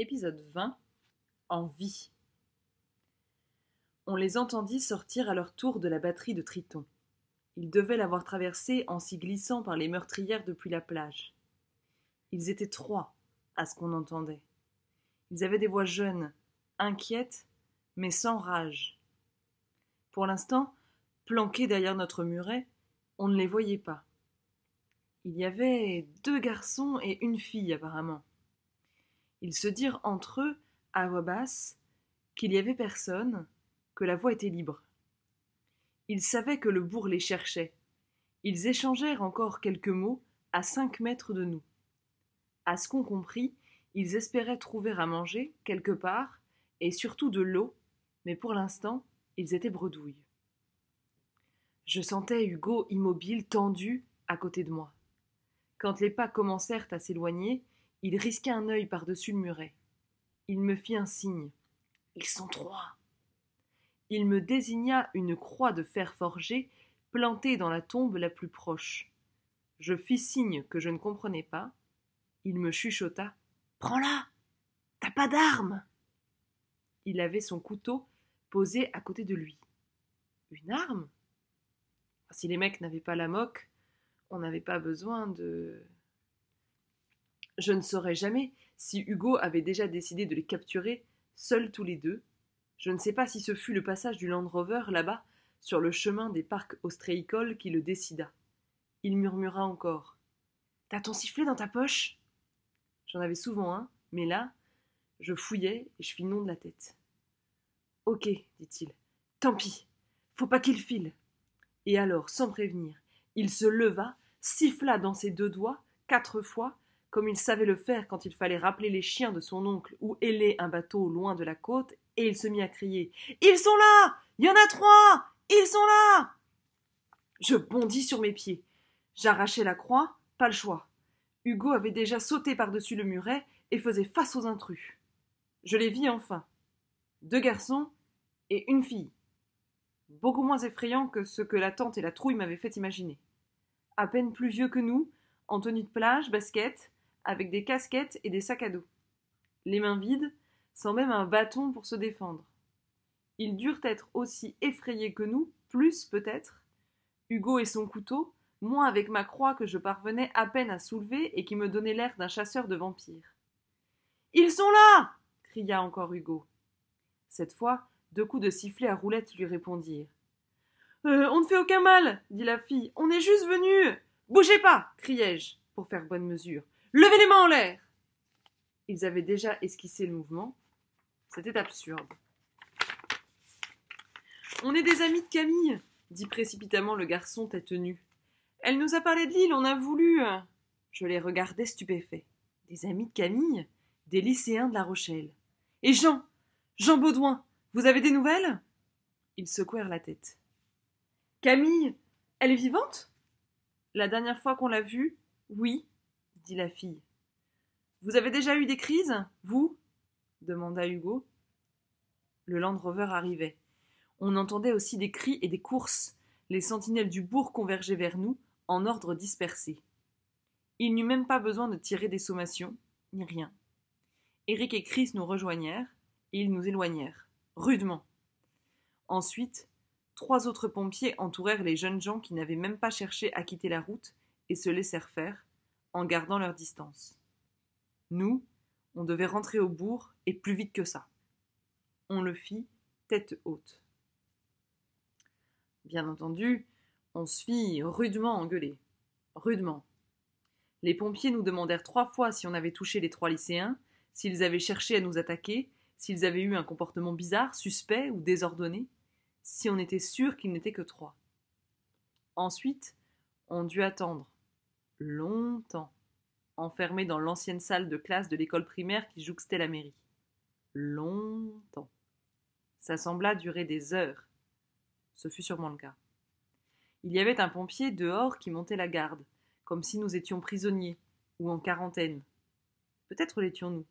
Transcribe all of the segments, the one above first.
épisode 20, en vie. On les entendit sortir à leur tour de la batterie de Triton. Ils devaient l'avoir traversée en s'y glissant par les meurtrières depuis la plage. Ils étaient trois, à ce qu'on entendait. Ils avaient des voix jeunes, inquiètes, mais sans rage. Pour l'instant, planqués derrière notre muret, on ne les voyait pas. Il y avait deux garçons et une fille apparemment. Ils se dirent entre eux, à voix basse, qu'il n'y avait personne, que la voie était libre. Ils savaient que le bourg les cherchait. Ils échangèrent encore quelques mots à cinq mètres de nous. À ce qu'on comprit, ils espéraient trouver à manger, quelque part, et surtout de l'eau, mais pour l'instant, ils étaient bredouilles. Je sentais Hugo immobile, tendu, à côté de moi. Quand les pas commencèrent à s'éloigner, il risqua un œil par-dessus le muret. Il me fit un signe. Ils sont trois. Il me désigna une croix de fer forgé plantée dans la tombe la plus proche. Je fis signe que je ne comprenais pas. Il me chuchota. Prends-la. T'as pas d'arme. Il avait son couteau posé à côté de lui. Une arme Si les mecs n'avaient pas la moque, on n'avait pas besoin de. Je ne saurais jamais si Hugo avait déjà décidé de les capturer, seuls tous les deux. Je ne sais pas si ce fut le passage du Land Rover là-bas, sur le chemin des parcs ostréicoles, qui le décida. Il murmura encore. T'as ton sifflet dans ta poche J'en avais souvent un, mais là, je fouillais et je fis non de la tête. Ok, dit-il. Tant pis. Faut pas qu'il file. Et alors, sans prévenir, il se leva, siffla dans ses deux doigts, quatre fois, comme il savait le faire quand il fallait rappeler les chiens de son oncle ou héler un bateau loin de la côte, et il se mit à crier Ils sont là Il y en a trois Ils sont là Je bondis sur mes pieds. J'arrachai la croix, pas le choix. Hugo avait déjà sauté par-dessus le muret et faisait face aux intrus. Je les vis enfin. Deux garçons et une fille. Beaucoup moins effrayants que ce que la tante et la trouille m'avaient fait imaginer. À peine plus vieux que nous, en tenue de plage, basket, avec des casquettes et des sacs à dos. Les mains vides, sans même un bâton pour se défendre. Ils durent être aussi effrayés que nous, plus peut-être. Hugo et son couteau, moi avec ma croix que je parvenais à peine à soulever et qui me donnait l'air d'un chasseur de vampires. Ils sont là cria encore Hugo. Cette fois, deux coups de sifflet à roulette lui répondirent. Euh, on ne fait aucun mal, dit la fille. On est juste venus. Bougez pas, criai-je, pour faire bonne mesure. Levez les mains en l'air Ils avaient déjà esquissé le mouvement. C'était absurde. On est des amis de Camille, dit précipitamment le garçon tête nue. Elle nous a parlé de l'île, on a voulu. Euh, je les regardais stupéfaits. Des amis de Camille Des lycéens de La Rochelle. Et Jean Jean Baudouin Vous avez des nouvelles Ils secouèrent la tête. Camille Elle est vivante La dernière fois qu'on l'a vue, oui, dit la fille. Vous avez déjà eu des crises, vous demanda Hugo. Le Land Rover arrivait. On entendait aussi des cris et des courses. Les sentinelles du bourg convergeaient vers nous, en ordre dispersé. Il n'eut même pas besoin de tirer des sommations, ni rien. Eric et Chris nous rejoignèrent, et ils nous éloignèrent, rudement. Ensuite, trois autres pompiers entourèrent les jeunes gens qui n'avaient même pas cherché à quitter la route et se laissèrent faire, en gardant leur distance. Nous, on devait rentrer au bourg et plus vite que ça. On le fit tête haute. Bien entendu, on se fit rudement engueuler. Rudement. Les pompiers nous demandèrent trois fois si on avait touché les trois lycéens, s'ils avaient cherché à nous attaquer, s'ils avaient eu un comportement bizarre, suspect ou désordonné, si on était sûr qu'ils n'étaient que trois. Ensuite, on dut attendre, longtemps, enfermé dans l'ancienne salle de classe de l'école primaire qui jouxtait la mairie. Longtemps. Ça sembla durer des heures. Ce fut sûrement le cas. Il y avait un pompier dehors qui montait la garde, comme si nous étions prisonniers ou en quarantaine. Peut-être l'étions-nous.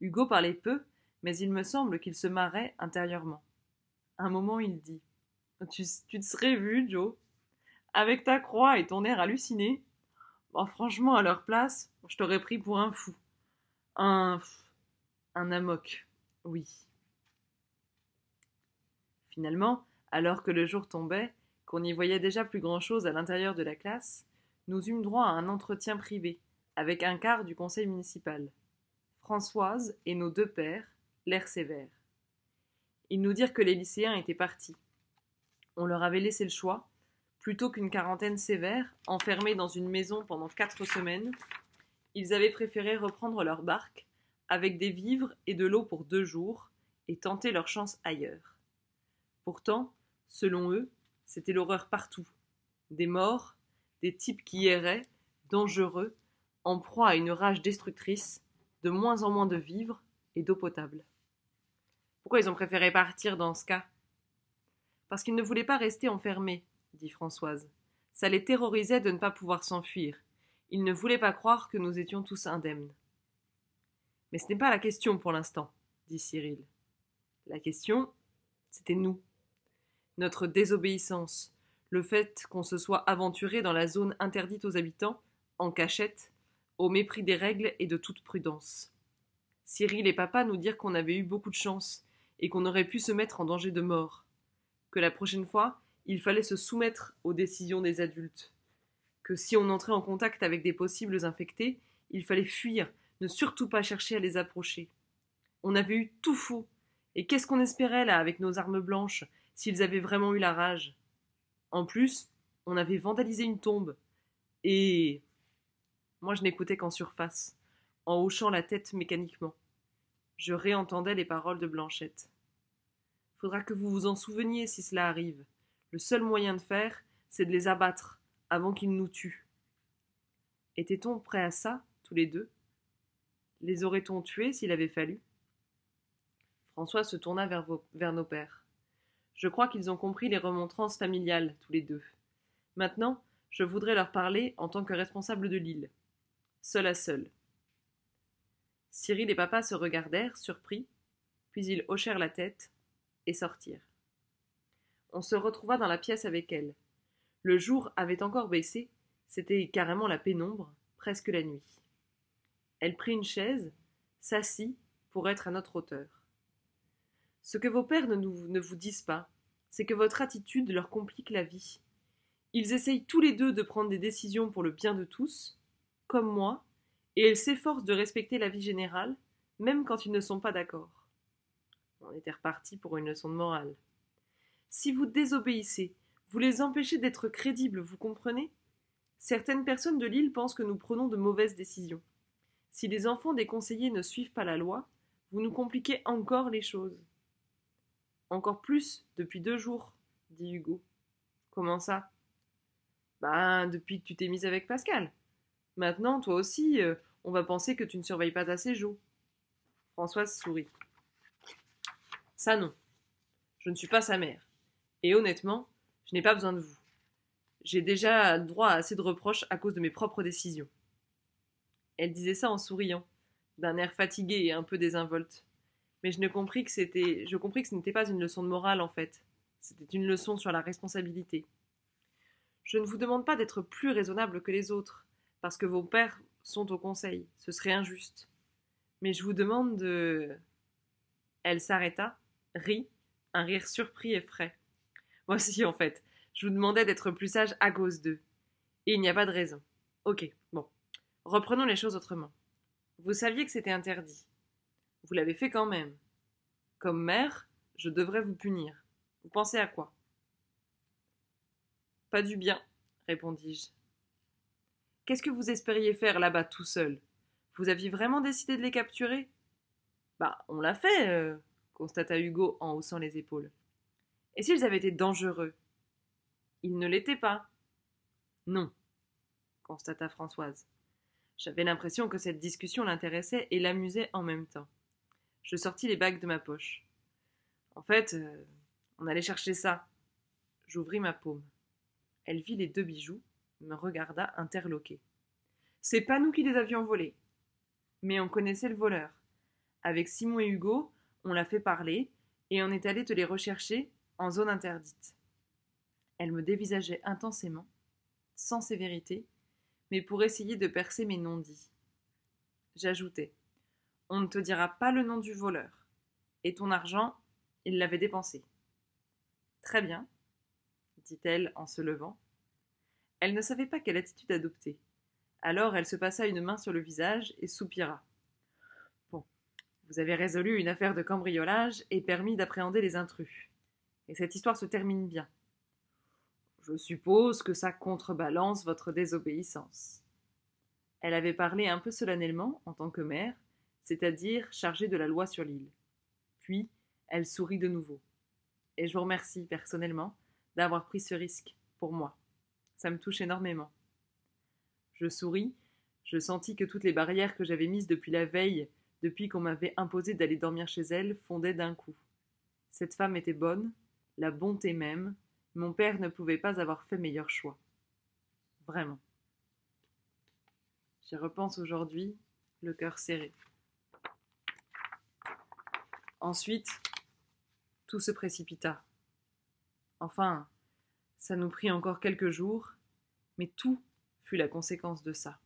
Hugo parlait peu, mais il me semble qu'il se marrait intérieurement. Un moment, il dit tu, tu te serais vu, Joe Avec ta croix et ton air halluciné, franchement, à leur place, je t'aurais pris pour un fou. Un. un amok, oui. Finalement, alors que le jour tombait, qu'on n'y voyait déjà plus grand-chose à l'intérieur de la classe, nous eûmes droit à un entretien privé, avec un quart du conseil municipal. Françoise et nos deux pères, l'air sévère. Ils nous dirent que les lycéens étaient partis. On leur avait laissé le choix, Plutôt qu'une quarantaine sévère, enfermés dans une maison pendant quatre semaines, ils avaient préféré reprendre leur barque, avec des vivres et de l'eau pour deux jours, et tenter leur chance ailleurs. Pourtant, selon eux, c'était l'horreur partout. Des morts, des types qui erraient, dangereux, en proie à une rage destructrice, de moins en moins de vivres et d'eau potable. Pourquoi ils ont préféré partir dans ce cas Parce qu'ils ne voulaient pas rester enfermés, dit Françoise. Ça les terrorisait de ne pas pouvoir s'enfuir. Ils ne voulaient pas croire que nous étions tous indemnes. Mais ce n'est pas la question pour l'instant, dit Cyril. La question, c'était nous. Notre désobéissance, le fait qu'on se soit aventuré dans la zone interdite aux habitants, en cachette, au mépris des règles et de toute prudence. Cyril et papa nous dirent qu'on avait eu beaucoup de chance et qu'on aurait pu se mettre en danger de mort. Que la prochaine fois, il fallait se soumettre aux décisions des adultes, que si on entrait en contact avec des possibles infectés, il fallait fuir, ne surtout pas chercher à les approcher. On avait eu tout faux, et qu'est-ce qu'on espérait là avec nos armes blanches, s'ils avaient vraiment eu la rage En plus, on avait vandalisé une tombe, et... Moi je n'écoutais qu'en surface, en hochant la tête mécaniquement. Je réentendais les paroles de Blanchette. Faudra que vous vous en souveniez si cela arrive. Le seul moyen de faire, c'est de les abattre avant qu'ils nous tuent. Était-on prêt à ça, tous les deux Les aurait-on tués s'il avait fallu François se tourna vers, vers nos pères. Je crois qu'ils ont compris les remontrances familiales, tous les deux. Maintenant, je voudrais leur parler en tant que responsable de l'île. Seul à seul. Cyril et papa se regardèrent, surpris, puis ils hochèrent la tête et sortirent on se retrouva dans la pièce avec elle. Le jour avait encore baissé, c'était carrément la pénombre, presque la nuit. Elle prit une chaise, s'assit pour être à notre hauteur. Ce que vos pères ne, vous disent pas, c'est que votre attitude leur complique la vie. Ils essayent tous les deux de prendre des décisions pour le bien de tous, comme moi, et ils s'efforcent de respecter la vie générale, même quand ils ne sont pas d'accord. On était reparti pour une leçon de morale. Si vous désobéissez, vous les empêchez d'être crédibles, vous comprenez Certaines personnes de l'île pensent que nous prenons de mauvaises décisions. Si les enfants des conseillers ne suivent pas la loi, vous nous compliquez encore les choses. Encore plus depuis deux jours, dit Hugo. Comment ça Ben, depuis que tu t'es mise avec Pascal. Maintenant, toi aussi, euh, on va penser que tu ne surveilles pas assez Jo. Françoise sourit. Ça non. Je ne suis pas sa mère. Et honnêtement, je n'ai pas besoin de vous. J'ai déjà droit à assez de reproches à cause de mes propres décisions. Elle disait ça en souriant, d'un air fatigué et un peu désinvolte. Mais je ne compris que c'était, je compris que ce n'était pas une leçon de morale en fait. C'était une leçon sur la responsabilité. Je ne vous demande pas d'être plus raisonnable que les autres, parce que vos pères sont au conseil. Ce serait injuste. Mais je vous demande de. Elle s'arrêta, rit, un rire surpris et frais. Moi aussi, en fait. Je vous demandais d'être plus sage à cause d'eux. Et il n'y a pas de raison. Ok, bon. Reprenons les choses autrement. Vous saviez que c'était interdit. Vous l'avez fait quand même. Comme mère, je devrais vous punir. Vous pensez à quoi Pas du bien, répondis-je. Qu'est-ce que vous espériez faire là-bas tout seul Vous aviez vraiment décidé de les capturer Bah, on l'a fait, euh, constata Hugo en haussant les épaules. Et s'ils avaient été dangereux Ils ne l'étaient pas. Non, constata Françoise. J'avais l'impression que cette discussion l'intéressait et l'amusait en même temps. Je sortis les bagues de ma poche. En fait, euh, on allait chercher ça. J'ouvris ma paume. Elle vit les deux bijoux, me regarda interloquée. C'est pas nous qui les avions volés. Mais on connaissait le voleur. Avec Simon et Hugo, on l'a fait parler, et on est allé te les rechercher en zone interdite. Elle me dévisageait intensément, sans sévérité, mais pour essayer de percer mes non-dits. J'ajoutais On ne te dira pas le nom du voleur. Et ton argent, il l'avait dépensé. Très bien, dit-elle en se levant. Elle ne savait pas quelle attitude adopter. Alors elle se passa une main sur le visage et soupira. Bon, vous avez résolu une affaire de cambriolage et permis d'appréhender les intrus. Et cette histoire se termine bien. Je suppose que ça contrebalance votre désobéissance. Elle avait parlé un peu solennellement en tant que mère, c'est-à-dire chargée de la loi sur l'île. Puis, elle sourit de nouveau. Et je vous remercie personnellement d'avoir pris ce risque pour moi. Ça me touche énormément. Je souris, je sentis que toutes les barrières que j'avais mises depuis la veille, depuis qu'on m'avait imposé d'aller dormir chez elle, fondaient d'un coup. Cette femme était bonne, la bonté même, mon père ne pouvait pas avoir fait meilleur choix. Vraiment. J'y repense aujourd'hui, le cœur serré. Ensuite, tout se précipita. Enfin, ça nous prit encore quelques jours, mais tout fut la conséquence de ça.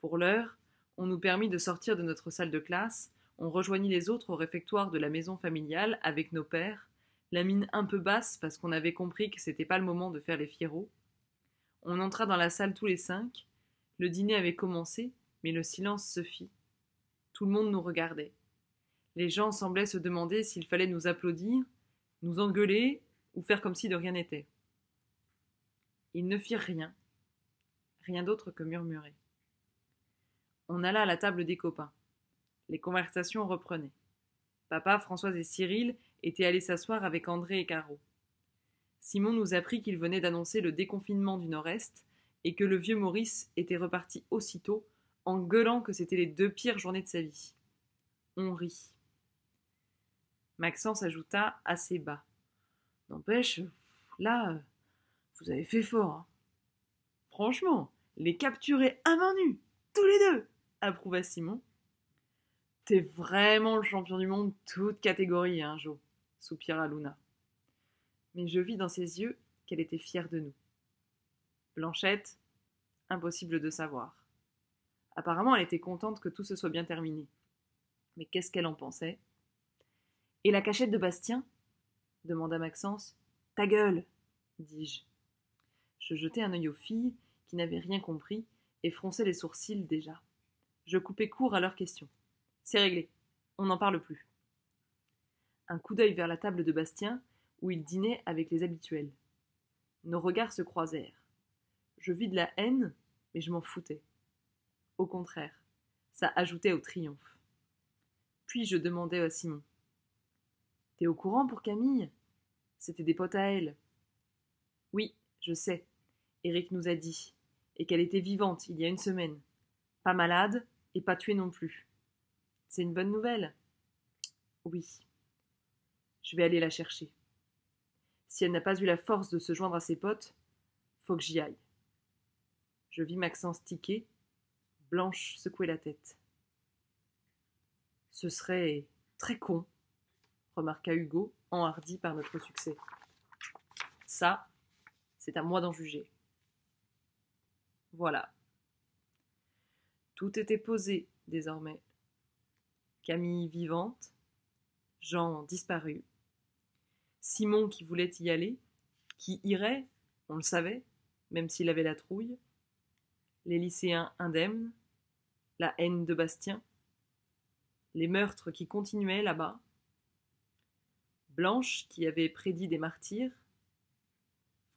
Pour l'heure, on nous permit de sortir de notre salle de classe, on rejoignit les autres au réfectoire de la maison familiale avec nos pères, la mine un peu basse parce qu'on avait compris que c'était pas le moment de faire les fierros. On entra dans la salle tous les cinq. Le dîner avait commencé, mais le silence se fit. Tout le monde nous regardait. Les gens semblaient se demander s'il fallait nous applaudir, nous engueuler ou faire comme si de rien n'était. Ils ne firent rien, rien d'autre que murmurer. On alla à la table des copains. Les conversations reprenaient. Papa, Françoise et Cyril étaient allés s'asseoir avec André et Caro. Simon nous apprit qu'il venait d'annoncer le déconfinement du Nord-Est et que le vieux Maurice était reparti aussitôt en gueulant que c'était les deux pires journées de sa vie. On rit. Maxence ajouta assez bas. N'empêche, là, vous avez fait fort. Hein. Franchement, les capturer à main nue, tous les deux, approuva Simon, T'es vraiment le champion du monde, toute catégorie, hein, Joe soupira Luna. Mais je vis dans ses yeux qu'elle était fière de nous. Blanchette, impossible de savoir. Apparemment, elle était contente que tout se soit bien terminé. Mais qu'est-ce qu'elle en pensait Et la cachette de Bastien demanda Maxence. Ta gueule dis-je. Je jetai un œil aux filles, qui n'avaient rien compris, et fronçai les sourcils déjà. Je coupais court à leurs questions. C'est réglé. On n'en parle plus. Un coup d'œil vers la table de Bastien, où il dînait avec les habituels. Nos regards se croisèrent. Je vis de la haine, mais je m'en foutais. Au contraire, ça ajoutait au triomphe. Puis je demandai à Simon. T'es au courant pour Camille C'était des potes à elle. Oui, je sais. Eric nous a dit. Et qu'elle était vivante il y a une semaine. Pas malade et pas tuée non plus. C'est une bonne nouvelle Oui. Je vais aller la chercher. Si elle n'a pas eu la force de se joindre à ses potes, faut que j'y aille. Je vis Maxence tiquer. Blanche secouer la tête. Ce serait très con, remarqua Hugo, enhardi par notre succès. Ça, c'est à moi d'en juger. Voilà. Tout était posé désormais. Camille vivante, Jean disparu, Simon qui voulait y aller, qui irait, on le savait, même s'il avait la trouille, les lycéens indemnes, la haine de Bastien, les meurtres qui continuaient là-bas, Blanche qui avait prédit des martyrs,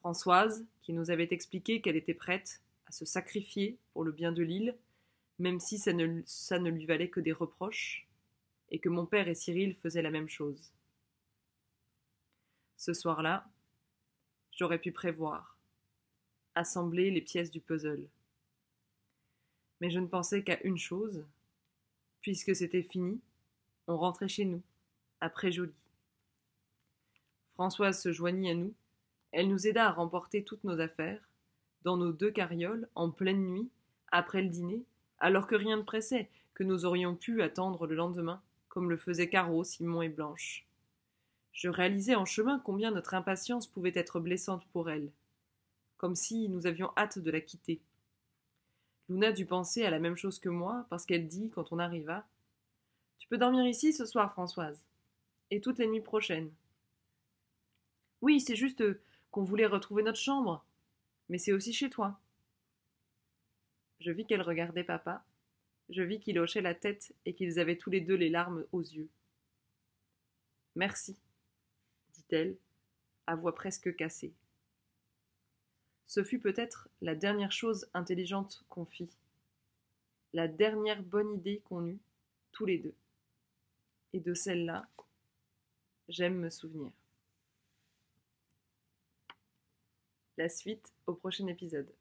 Françoise qui nous avait expliqué qu'elle était prête à se sacrifier pour le bien de l'île, même si ça ne, ça ne lui valait que des reproches, et que mon père et Cyril faisaient la même chose. Ce soir-là, j'aurais pu prévoir, assembler les pièces du puzzle. Mais je ne pensais qu'à une chose. Puisque c'était fini, on rentrait chez nous, après Jolie. Françoise se joignit à nous. Elle nous aida à remporter toutes nos affaires, dans nos deux carrioles, en pleine nuit, après le dîner, alors que rien ne pressait, que nous aurions pu attendre le lendemain comme le faisaient Caro, Simon et Blanche. Je réalisais en chemin combien notre impatience pouvait être blessante pour elle, comme si nous avions hâte de la quitter. Luna dut penser à la même chose que moi, parce qu'elle dit, quand on arriva, Tu peux dormir ici ce soir, Françoise, et toutes les nuits prochaines. Oui, c'est juste qu'on voulait retrouver notre chambre, mais c'est aussi chez toi. Je vis qu'elle regardait papa, je vis qu'il hochait la tête et qu'ils avaient tous les deux les larmes aux yeux. Merci, dit-elle, à voix presque cassée. Ce fut peut-être la dernière chose intelligente qu'on fit, la dernière bonne idée qu'on eut, tous les deux. Et de celle-là, j'aime me souvenir. La suite au prochain épisode.